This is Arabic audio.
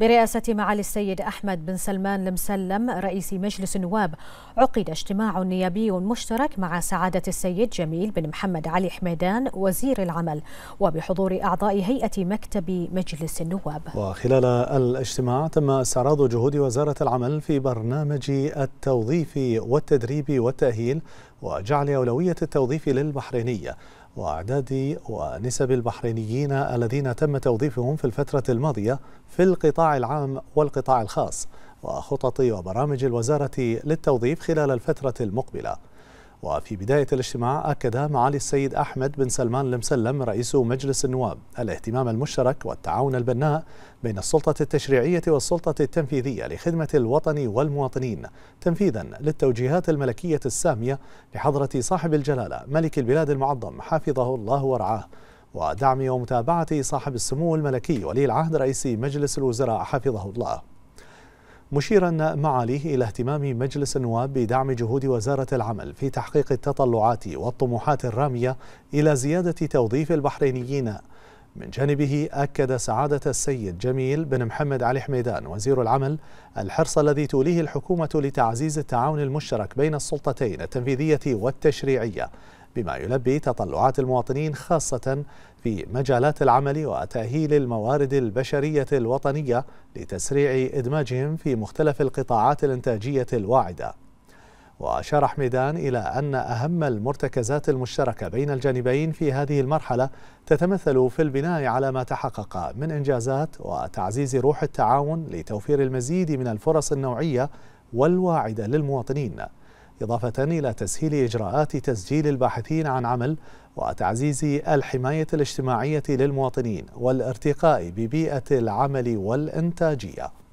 برئاسة معالي السيد أحمد بن سلمان المسلم رئيس مجلس النواب عقد اجتماع نيابي مشترك مع سعادة السيد جميل بن محمد علي حميدان وزير العمل وبحضور أعضاء هيئة مكتب مجلس النواب وخلال الاجتماع تم استعراض جهود وزارة العمل في برنامج التوظيف والتدريب والتأهيل وجعل أولوية التوظيف للبحرينية وأعداد ونسب البحرينيين الذين تم توظيفهم في الفترة الماضية في القطاع العام والقطاع الخاص وخطط وبرامج الوزارة للتوظيف خلال الفترة المقبلة وفي بداية الاجتماع أكد معالي السيد أحمد بن سلمان المسلم رئيس مجلس النواب الاهتمام المشترك والتعاون البناء بين السلطة التشريعية والسلطة التنفيذية لخدمة الوطن والمواطنين تنفيذا للتوجيهات الملكية السامية لحضرة صاحب الجلالة ملك البلاد المعظم حفظه الله ورعاه ودعم ومتابعة صاحب السمو الملكي ولي العهد رئيس مجلس الوزراء حفظه الله مشيرا معاليه إلى اهتمام مجلس النواب بدعم جهود وزارة العمل في تحقيق التطلعات والطموحات الرامية إلى زيادة توظيف البحرينيين من جانبه أكد سعادة السيد جميل بن محمد علي حميدان وزير العمل الحرص الذي توليه الحكومة لتعزيز التعاون المشترك بين السلطتين التنفيذية والتشريعية بما يلبي تطلعات المواطنين خاصة في مجالات العمل وتأهيل الموارد البشرية الوطنية لتسريع إدماجهم في مختلف القطاعات الإنتاجية الواعدة وأشار حميدان إلى أن أهم المرتكزات المشتركة بين الجانبين في هذه المرحلة تتمثل في البناء على ما تحقق من إنجازات وتعزيز روح التعاون لتوفير المزيد من الفرص النوعية والواعدة للمواطنين إضافة إلى تسهيل إجراءات تسجيل الباحثين عن عمل وتعزيز الحماية الاجتماعية للمواطنين والارتقاء ببيئة العمل والإنتاجية